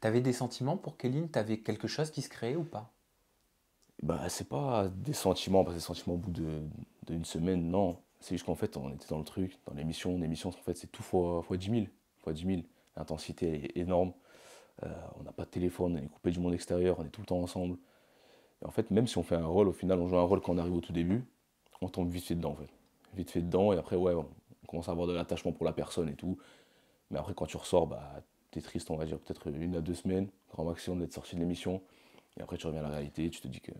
T'avais des sentiments pour Kéline T'avais quelque chose qui se créait ou pas Bah, c'est pas des sentiments, pas des sentiments au bout d'une semaine, non. C'est juste qu'en fait, on était dans le truc, dans l'émission. L'émission, en fait, c'est tout fois, fois 10 000. Fois L'intensité est énorme. Euh, on n'a pas de téléphone, on est coupé du monde extérieur, on est tout le temps ensemble. Et en fait, même si on fait un rôle, au final, on joue un rôle quand on arrive au tout début, on tombe vite fait dedans, en fait. Vite fait dedans, et après, ouais, on commence à avoir de l'attachement pour la personne et tout. Mais après, quand tu ressors, bah, t'es triste, on va dire, peut-être une à deux semaines, grand maximum d'être sorti de l'émission. Et après, tu reviens à la réalité tu te dis que.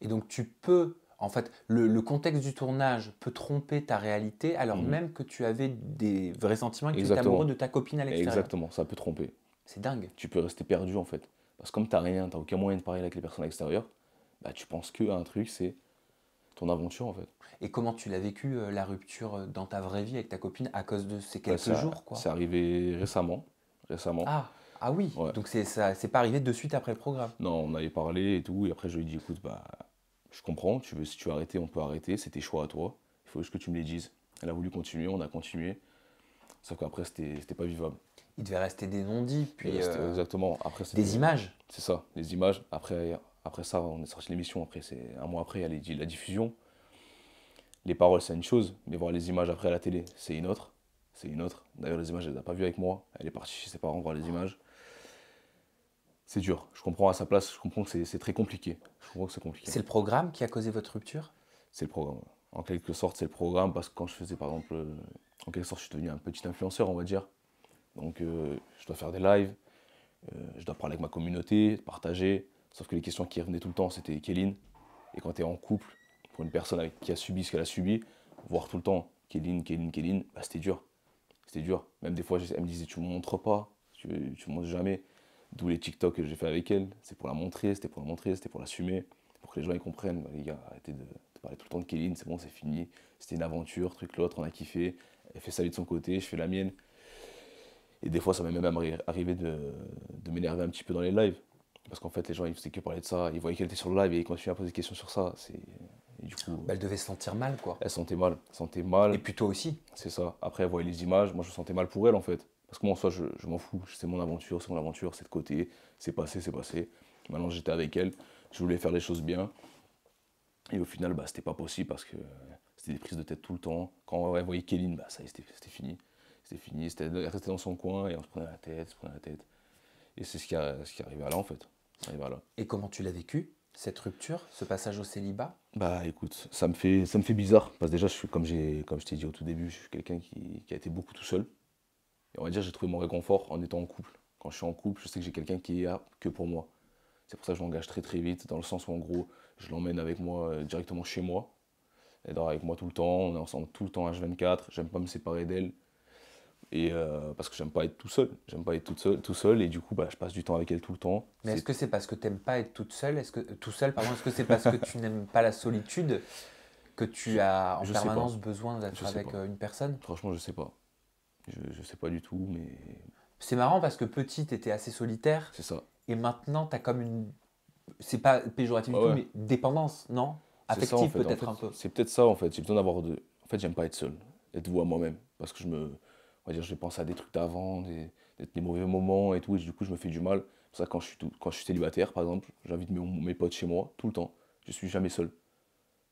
Et donc, tu peux. En fait, le, contexte du tournage peut tromper ta réalité alors mhm. même que tu avais des vrais sentiments et que tu étais amoureux de ta copine à l'extérieur. Exactement, ça peut tromper. C'est dingue. Tu peux rester perdu en fait. Parce que comme tu n'as rien, tu n'as aucun moyen de parler avec les personnes extérieures, bah, tu penses que un truc, c'est ton aventure en fait. Et comment tu l'as vécu euh, la rupture euh, dans ta vraie vie avec ta copine à cause de ces bah, quelques jours quoi C'est arrivé récemment, récemment. Ah, ah oui. Donc c'est ça, c'est pas arrivé de suite après le programme. Non, on avait parlé et tout, et après je lui ai dit écoute bah je comprends, tu veux si tu veux arrêter, on peut arrêter, c'est tes choix à toi. Il faut juste que tu me les dises. Elle a voulu continuer, on a continué. Sauf qu'après c'était pas vivable. Il devait rester des non-dits, puis. Euh, exactement. Après, des images. C'est ça, des images. Après, après ça, on est sorti l'émission, après, c'est un mois après, il y a la diffusion. Les paroles, c'est une chose, mais voir les images après à la télé, c'est une autre. C'est une autre. D'ailleurs, les images, elle les a pas vues avec moi. Elle est partie chez ses parents voir les images. C'est dur. Je comprends à sa place, je comprends que c'est très compliqué. Je comprends que c'est compliqué. C'est le programme qui a causé votre rupture C'est le programme. En quelque sorte, c'est le programme parce que quand je faisais, par exemple, euh, en quelque sorte, je suis devenu un petit influenceur, on va dire. Donc, euh, je dois faire des lives, euh, je dois parler avec ma communauté, partager. Sauf que les questions qui revenaient tout le temps, c'était Kéline. Et quand tu es en couple, pour une personne qui a subi ce qu'elle a subi, voir tout le temps Kéline, Kéline, Kéline, bah, c'était dur. C'était dur. Même des fois, elle me disait Tu me montres pas, tu, ne montres jamais. D'où les TikTok que j'ai fait avec elle. C'est pour la montrer, c'était pour la montrer, c'était pour l'assumer, pour que les gens ils comprennent. Bah, les gars, arrêtez de, parler tout le temps de Kéline, c'est bon, c'est fini. C'était une aventure, truc l'autre, on a kiffé. Elle fait sa de son côté, je fais la mienne. Et des fois, ça m'est même arrivé de, de m'énerver un petit peu dans les lives. Parce qu'en fait, les gens, ils faisaient que parler de ça. Ils voyaient qu'elle était sur le live et ils continuaient à poser des questions sur ça. du coup, bah, elle devait se sentir mal, quoi. Elle sentait mal. sentait mal. Et puis toi aussi. C'est ça. Après, elle voyait les images. Moi, je me sentais mal pour elle, en fait. Parce que moi, en soi, je, m'en fous. C'est mon aventure, c'est mon aventure, c'est de côté. C'est passé, c'est passé. Maintenant, j'étais avec elle. Je voulais faire les choses bien. Et au final, bah, c'était pas possible parce que c'était des prises de tête tout le temps. Quand on voyait Kéline, bah, ça c'était fini. C'était fini. Elle restait dans son coin et on se prenait la tête, se prenait la tête. Et c'est ce qui, ce qui arrivait à là, en fait. Et, comment tu l'as vécu cette rupture, ce passage au célibat Bah écoute, ça me fait, ça me fait bizarre. Parce que déjà, je suis, comme, comme je t'ai dit au tout début, je suis quelqu'un qui, a été beaucoup tout seul. Et on va dire, j'ai trouvé mon réconfort en étant en couple. Quand je suis en couple, je sais que j'ai quelqu'un qui est là que pour moi. C'est pour ça que je m'engage très très vite, dans le sens où en gros, je l'emmène avec moi euh, directement chez moi. Elle dort avec moi tout le temps, on est ensemble tout le temps H24, j'aime pas me séparer d'elle. Et euh, parce que j'aime pas être tout seul, j'aime pas être tout seul tout seul, et du coup, bah, je passe du temps avec elle tout le temps. Mais est-ce que c'est parce que tu n'aimes pas être toute seule, est-ce que tout seul, est-ce que c'est parce que tu n'aimes pas la solitude que tu as en permanence besoin d'être avec euh, une personne Franchement, je sais pas. Je, sais pas du tout, mais. C'est marrant parce que petit, étais assez solitaire. C'est ça. Et maintenant, tu as comme une. C'est pas péjoratif du tout, mais dépendance, non Affective peut-être un peu. C'est peut-être ça en fait. J'ai besoin d'avoir deux. En fait, j'aime pas être seul, être vous à moi-même, parce que je me je pense à des trucs d'avant, des, mauvais moments et tout, et du coup, je me fais du mal. C'est ça, quand je suis, quand je suis célibataire, par exemple, j'invite mes, potes chez moi tout le temps. Je suis jamais seul.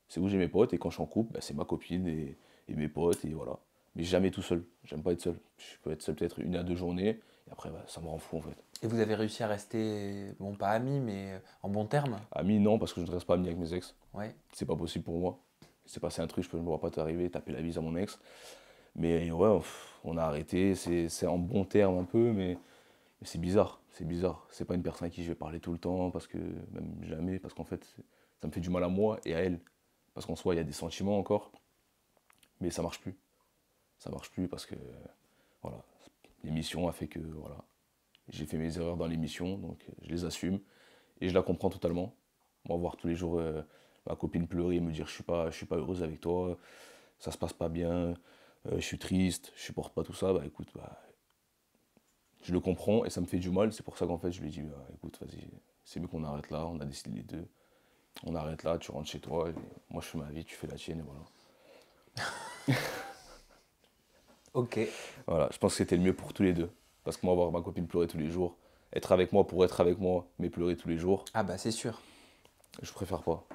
C'est où j'ai mes potes, et quand je suis en couple, bah, c'est ma copine et, mes potes, et voilà. Mais jamais tout seul. J'aime pas être seul. Je peux être seul peut-être une à deux journées, et après, bah, ça me rend fou en fait. Et vous avez réussi à rester, bon, pas ami mais en bon terme Amis, non, parce que je ne reste pas ami avec mes ex. Ouais. C'est pas possible pour moi. C'est passé un truc, je ne me vois pas t'arriver, taper la vis à mon ex. Mais ouais, on a arrêté, c'est en bon terme un peu, mais, c'est bizarre, c'est bizarre. C'est pas une personne à qui je vais parler tout le temps, parce que même jamais, parce qu'en fait, ça me fait du mal à moi et à elle. Parce qu'en soi, il y a des sentiments encore, mais ça marche plus. Ça marche plus parce que, voilà, l'émission a fait que, voilà, j'ai fait mes erreurs dans l'émission, donc je les assume et je la comprends totalement. Moi, voir tous les jours euh, ma copine pleurer et me dire je suis pas, je suis pas heureuse avec toi, ça se passe pas bien, euh, je suis triste, je supporte pas tout ça, bah écoute, bah, je le comprends et ça me fait du mal. C'est pour ça qu'en fait, je lui ai dit, bah, écoute, vas-y, c'est mieux qu'on arrête là, on a décidé les deux. On arrête là, tu rentres chez toi, moi je fais ma vie, tu fais la tienne, et voilà. ok. Voilà, je pense que c'était le mieux pour tous les deux. Parce que moi, voir ma copine pleurer tous les jours, être avec moi pour être avec moi, mais pleurer tous les jours. Ah bah c'est sûr. Je préfère pas.